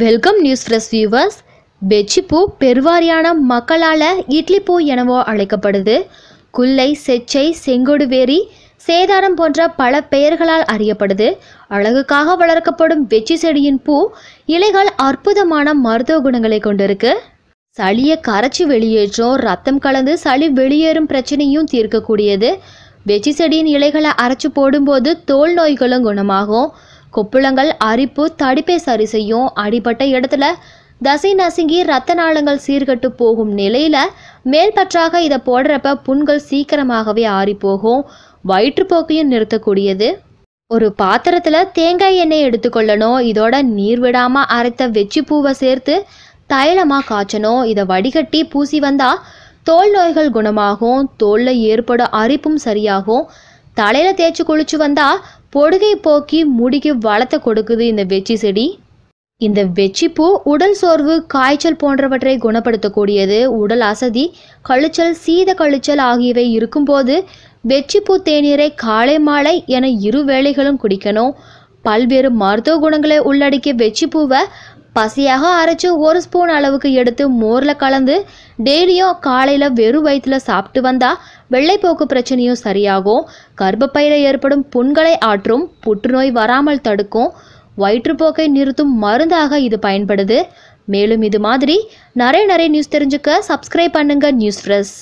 welcome news fresh viewers பெச்சிப்பூ பெருவாரியான மக்களால் இட்லிப்பூ எனவோ அழைக்கப்படுது குல்லை செச்சை செங்கொடுவேரி சேதாரம் போன்ற பல பெயர்களால் அறியப்படுது அழகுக்காக வளர்க்கப்படும் வெச்சி செடியின் பூ இலைகள் அற்புதமான மருத்துவ குணங்களை கொண்டிருக்கு சளியை கரைச்சி வெளியேற்றும் ரத்தம் கலந்து சளி வெளியேறும் பிரச்சனையும் தீர்க்கக்கூடியது வெச்சி செடியின் இலைகளை அரைச்சி போடும்போது தோல் நோய்களும் குணமாகும் கொப்புளங்கள் அரிப்பு தடிப்பை சரி செய்யும் அடிப்பட்ட இடத்துல தசை நசுங்கி ரத்த நாளங்கள் சீர்கட்டு போகும் நிலையில மேல்பற்றாக இதை போடுறப்ப புண்கள் சீக்கிரமாகவே ஆறிப்போகும் வயிற்றுப்போக்கையும் நிறுத்தக்கூடியது ஒரு பாத்திரத்தில் தேங்காய் எண்ணெய் எடுத்துக்கொள்ளணும் இதோட நீர் விடாமல் அரைத்த வெச்சு பூவை சேர்த்து தைலமாக காய்ச்சணும் இதை வடிகட்டி பூசி வந்தால் தோல் நோய்கள் குணமாகும் தோலில் ஏற்படும் அரிப்பும் சரியாகும் தலையில் தேய்ச்சி குளிச்சு வந்தால் பொடுகை போக்கி முடிக்கு வளத்தை கொடுக்குது இந்த வெச்சி செடி இந்த வெச்சிப்பூ உடல் சோர்வு காய்ச்சல் போன்றவற்றை குணப்படுத்தக்கூடியது உடல் அசதி கழிச்சல் சீத கழிச்சல் ஆகியவை இருக்கும்போது வெச்சிப்பூ தேநீரை காலை மாலை என இரு வேளைகளும் குடிக்கணும் பல்வேறு மருத்துவ குணங்களை உள்ளடக்கிய வெச்சிப்பூவை பசியாக அரைச்சு ஒரு ஸ்பூன் அளவுக்கு எடுத்து மோரில் கலந்து டெய்லியும் காலையில் வெறும் வயிற்றில் சாப்பிட்டு வந்தால் வெள்ளைப்போக்கு பிரச்சனையும் சரியாகும் கர்ப்பப்பையில் ஏற்படும் புண்களை ஆற்றும் புற்றுநோய் வராமல் தடுக்கும் வயிற்றுப்போக்கை நிறுத்தும் மருந்தாக இது பயன்படுது மேலும் இது மாதிரி நிறைய நிறைய நியூஸ் தெரிஞ்சுக்க சப்ஸ்கிரைப் பண்ணுங்கள் நியூஸ் ஃப்ரெஸ்